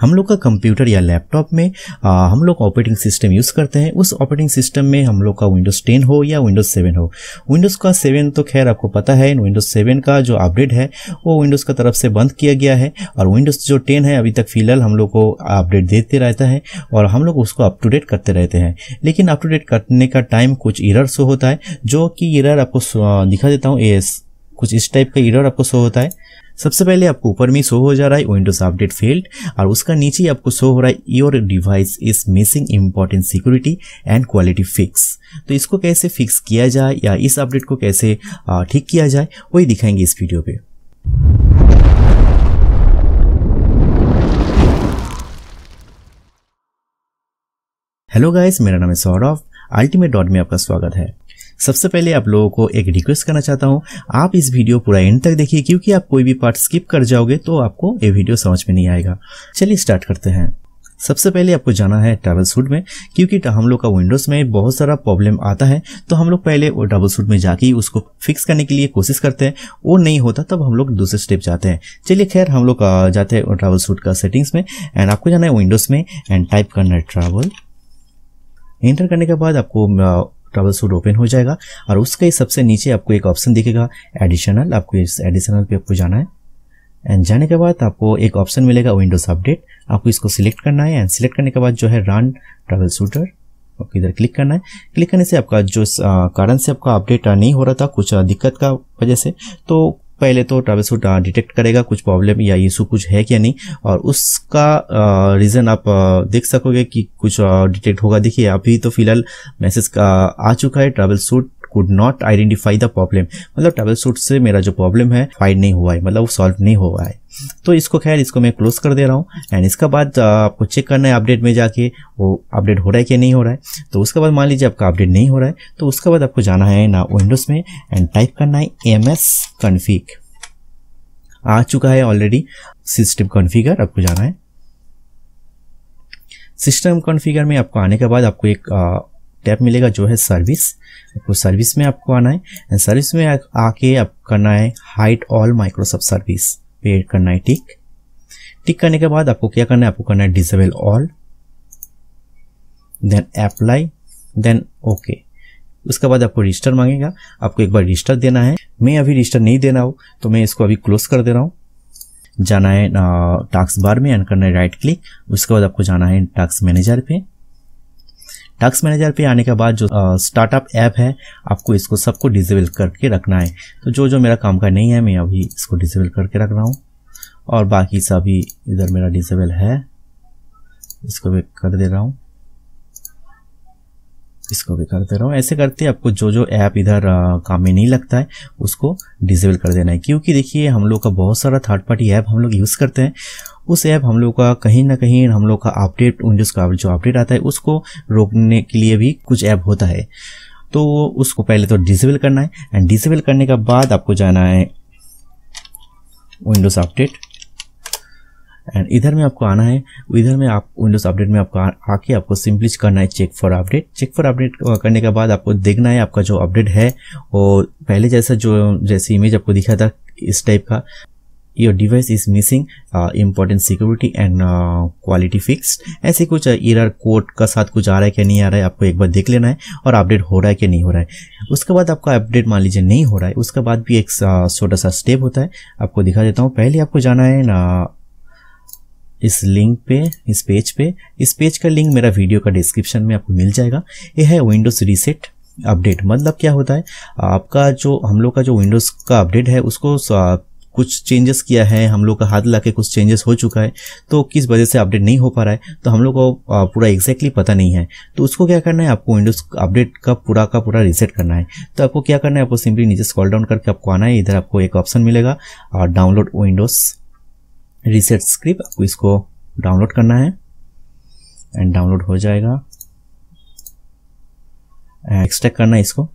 हम लोग का कंप्यूटर या लैपटॉप में आ, हम लोग ऑपरेटिंग सिस्टम यूज़ करते हैं उस ऑपरेटिंग सिस्टम में हम लोग का विंडोज़ टेन हो या विंडोज़ सेवन हो विंडोज़ का सेवन तो खैर आपको पता है विंडोज़ सेवन का जो अपडेट है वो विंडोज़ का तरफ से बंद किया गया है और विंडोज़ जो टेन है अभी तक फिलहाल हम लोग को अपडेट देते रहता है और हम लोग उसको अप टू डेट करते रहते हैं लेकिन अप टू डेट करने का टाइम कुछ इरर शो होता है जो कि इरर आपको दिखा देता हूँ एस कुछ इस टाइप का इरर आपको शो होता है सबसे पहले आपको ऊपर में शो हो जा रहा है विंडोज अपडेट फेल्ड और उसका नीचे आपको शो हो रहा है your device is missing important security and quality fix तो इसको कैसे फिक्स किया जाए या इस अपडेट को कैसे ठीक किया जाए वही दिखाएंगे इस वीडियो पे हेलो गाइस मेरा नाम है सौरभ अल्टीमेट डॉट में आपका स्वागत है सबसे पहले आप लोगों को एक रिक्वेस्ट करना चाहता हूँ आप इस वीडियो पूरा एंड तक देखिए क्योंकि आप कोई भी पार्ट स्किप कर जाओगे तो आपको ये वीडियो समझ में नहीं आएगा चलिए स्टार्ट करते हैं सबसे पहले आपको जाना है ट्रैवल सूट में क्योंकि हम लोग का विंडोज़ में बहुत सारा प्रॉब्लम आता है तो हम लोग पहले वो ट्रैवल सूट में जाके उसको फिक्स करने के लिए कोशिश करते हैं वो नहीं होता तब हम लोग दूसरे स्टेप जाते हैं चलिए खैर हम लोग जाते हैं ट्रैवल सूट का सेटिंग्स में एंड आपको जाना है विंडोज़ में एंड टाइप करना है ट्रैवल एंटर करने के बाद आपको ट्रबल सूट ओपन हो जाएगा और उसके सबसे नीचे आपको एक ऑप्शन दिखेगा एडिशनल आपको इस एडिशनल पे आपको जाना है एंड जाने के बाद आपको एक ऑप्शन मिलेगा विंडोज अपडेट आपको इसको सिलेक्ट करना है एंड सिलेक्ट करने के बाद जो है रन ट्रबल सूटर आपको इधर क्लिक करना है क्लिक करने से आपका जो कारण से आपका अपडेट नहीं हो रहा था कुछ दिक्कत का वजह से तो पहले तो ट्रैवल सूट डिटेक्ट करेगा कुछ प्रॉब्लम या इशू कुछ है क्या नहीं और उसका रीज़न आप देख सकोगे कि कुछ डिटेक्ट होगा देखिए अभी तो फिलहाल मैसेज आ चुका है troubleshoot could not identify the problem मतलब ट्रैवल सूट से मेरा जो प्रॉब्लम है फाइंड नहीं हुआ है मतलब वो सॉल्व नहीं हुआ है तो इसको खैर इसको मैं क्लोज कर दे रहा हूँ एंड इसके बाद आपको चेक करना है अपडेट में जाके वो अपडेट हो रहा है कि नहीं हो रहा है तो उसके बाद मान लीजिए आपका अपडेट नहीं हो रहा है तो उसके बाद आपको जाना है ना विंडोज़ में एंड टाइप करना है एम एस कन्फिक आ चुका है ऑलरेडी सिस्टम कॉन्फ़िगर आपको जाना है सिस्टम कॉन्फ़िगर में आपको आने के बाद आपको एक टैप मिलेगा जो है सर्विस आपको सर्विस में आपको आना है एंड सर्विस में आके आप करना है हाइट ऑल माइक्रोसॉफ्ट सर्विस पे करना है टिक टिक करने के बाद आपको क्या करना है आपको करना है disable all then apply then okay उसके बाद आपको रजिस्टर मांगेगा आपको एक बार रजिस्टर देना है मैं अभी रजिस्टर नहीं देना हो तो मैं इसको अभी क्लोज कर दे रहा हूँ जाना है टास्क बार में एंड करना है राइट क्लिक उसके बाद आपको जाना है टास्क मैनेजर पे टास्क मैनेजर पे आने के बाद जो स्टार्टअप ऐप है आपको इसको सबको डिजेबल करके रखना है तो जो जो मेरा काम का नहीं है मैं अभी इसको डिजेबल करके रख रहा हूँ और बाकी सभी इधर मेरा डिजेबल है इसको भी कर दे रहा हूँ इसको भी कर दे रहा हूँ ऐसे करते आपको जो जो ऐप इधर काम में नहीं लगता है उसको डिजेबल कर देना है क्योंकि देखिए हम लोग का बहुत सारा थर्ड पार्टी ऐप हम लोग यूज़ करते हैं उस ऐप हम लोग का कहीं ना कहीं हम लोग का अपडेट विंडोज का जो अपडेट आता है उसको रोकने के लिए भी कुछ ऐप होता है तो उसको पहले तो डिसेबल करना है एंड डिसेबल करने के बाद आपको जाना है विंडोज अपडेट एंड इधर में आपको आना है इधर में आप विंडोज अपडेट में आपको आके आपको सिंपली करना है check for update check for update करने के बाद आपको देखना है आपका जो अपडेट है वो पहले जैसा जो जैसी इमेज आपको दिखा था इस टाइप का your device is missing uh, important security and uh, quality fixed ऐसे कुछ एरर uh, कोड का साथ कुछ आ रहा है क्या नहीं आ रहा है आपको एक बार देख लेना है और अपडेट हो रहा है क्या नहीं हो रहा है उसके बाद आपका अपडेट मान लीजिए नहीं हो रहा है उसके बाद भी एक uh, छोटा सा स्टेप होता है आपको दिखा देता हूँ पहले आपको जाना है ना इस लिंक पे इस पेज पे इस पेज का लिंक मेरा वीडियो का डिस्क्रिप्शन में आपको मिल जाएगा ये है विंडोज रीसेट अपडेट मतलब क्या होता है आपका जो हम लोग का जो विंडोज़ का अपडेट है उसको कुछ चेंजेस किया है हम लोग का हाथ लाके कुछ चेंजेस हो चुका है तो किस वजह से अपडेट नहीं हो पा रहा है तो हम लोग को पूरा एग्जैक्टली पता नहीं है तो उसको क्या करना है आपको विंडोज़ अपडेट का पूरा का पूरा रिसेट करना है तो आपको क्या करना है आपको सिंपली नीचे स्कॉल डाउन करके आपको आना है इधर आपको एक ऑप्शन मिलेगा और डाउनलोड विंडोज़ रिसेट स्क्रिप्ट आपको इसको डाउनलोड करना है एंड डाउनलोड हो जाएगा एक्सट्रैक्ट करना है इसको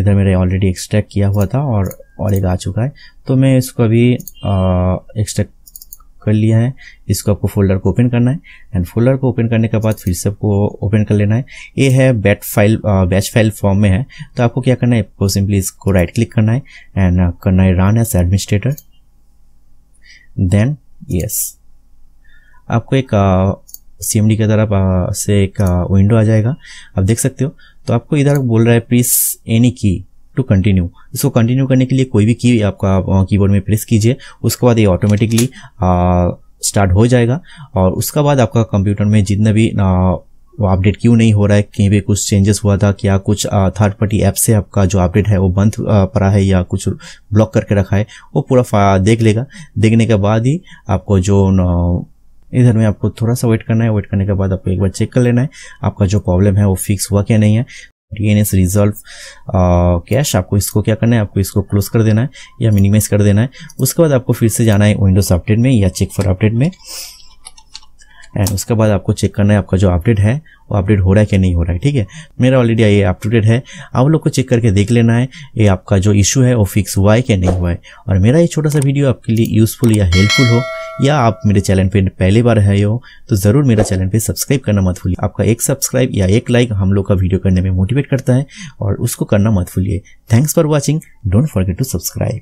इधर मेरा ऑलरेडी एक्सट्रैक्ट किया हुआ था और और एक आ चुका है तो मैं इसको अभी एक्सट्रैक्ट कर लिया है इसको आपको फोल्डर को ओपन करना है एंड फोल्डर को ओपन करने के बाद फिर से आपको ओपन कर लेना है ये है bat file batch file form में है तो आपको क्या करना है आपको सिंपली इसको राइट क्लिक करना है एंड करना है run as administrator then yes आपको एक सी की तरफ से एक विंडो आ जाएगा आप देख सकते हो तो आपको इधर बोल रहा है please any key to continue इसको कंटिन्यू करने के लिए कोई भी की आपका कीबोर्ड में प्रेस कीजिए उसके बाद ये ऑटोमेटिकली स्टार्ट हो जाएगा और उसका बाद आपका कंप्यूटर में जितना भी वो अपडेट क्यों नहीं हो रहा है कहीं भी कुछ चेंजेस हुआ था क्या कुछ थर्ड पार्टी ऐप से आपका जो अपडेट है वो बंद पड़ा है या कुछ ब्लॉक करके रखा है वो पूरा देख लेगा देखने के बाद ही आपको जो इधर में आपको थोड़ा सा वेट करना है वेट करने के बाद आपको एक बार चेक कर लेना है आपका जो प्रॉब्लम है वो फिक्स हुआ क्या नहीं है एन एस रिजॉल्व कैश आपको इसको क्या करना है आपको इसको क्लोज कर देना है या मिनिमाइज कर देना है उसके बाद आपको फिर से जाना है विंडोज अपडेट में या चेक फॉर अपडेट में एंड उसके बाद आपको चेक करना है आपका जो अपडेट है वो अपडेट हो रहा है कि नहीं हो रहा है ठीक है मेरा ऑलरेडी ये अपडेटेड है आप लोग को चेक करके देख लेना है ये आपका जो इशू है वो फिक्स हुआ है कि नहीं हुआ है और मेरा ये छोटा सा वीडियो आपके लिए यूज़फुल या हेल्पफुल हो या आप मेरे चैनल पे पहली बार है हो तो ज़रूर मेरा चैनल पे सब्सक्राइब करना मत भूलिए आपका एक सब्सक्राइब या एक लाइक हम लोग का वीडियो करने में मोटिवेट करता है और उसको करना मत भूलिए thanks for watching don't forget to subscribe